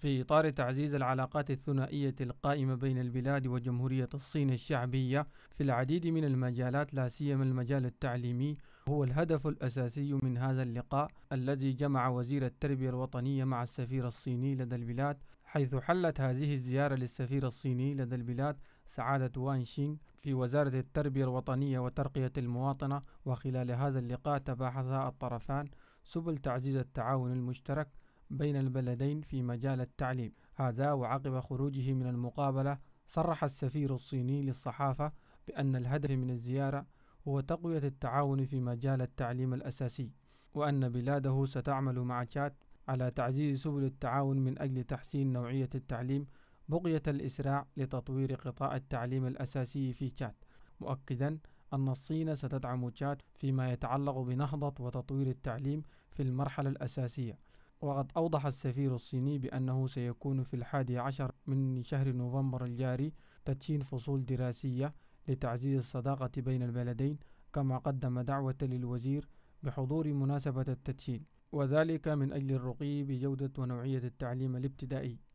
في إطار تعزيز العلاقات الثنائية القائمة بين البلاد وجمهورية الصين الشعبية في العديد من المجالات لا سيما المجال التعليمي هو الهدف الأساسي من هذا اللقاء الذي جمع وزير التربية الوطنية مع السفير الصيني لدى البلاد حيث حلت هذه الزيارة للسفير الصيني لدى البلاد سعادة وان شينغ في وزارة التربية الوطنية وترقية المواطنة وخلال هذا اللقاء تباحث الطرفان سبل تعزيز التعاون المشترك بين البلدين في مجال التعليم هذا وعقب خروجه من المقابلة صرح السفير الصيني للصحافة بأن الهدف من الزيارة هو تقوية التعاون في مجال التعليم الأساسي وأن بلاده ستعمل مع تشات على تعزيز سبل التعاون من أجل تحسين نوعية التعليم بقية الإسراع لتطوير قطاع التعليم الأساسي في تشات مؤكدا أن الصين ستدعم تشات فيما يتعلق بنهضة وتطوير التعليم في المرحلة الأساسية وقد أوضح السفير الصيني بأنه سيكون في الحادي عشر من شهر نوفمبر الجاري تدشين فصول دراسية لتعزيز الصداقة بين البلدين كما قدم دعوة للوزير بحضور مناسبة التدشين وذلك من أجل الرقي بجودة ونوعية التعليم الابتدائي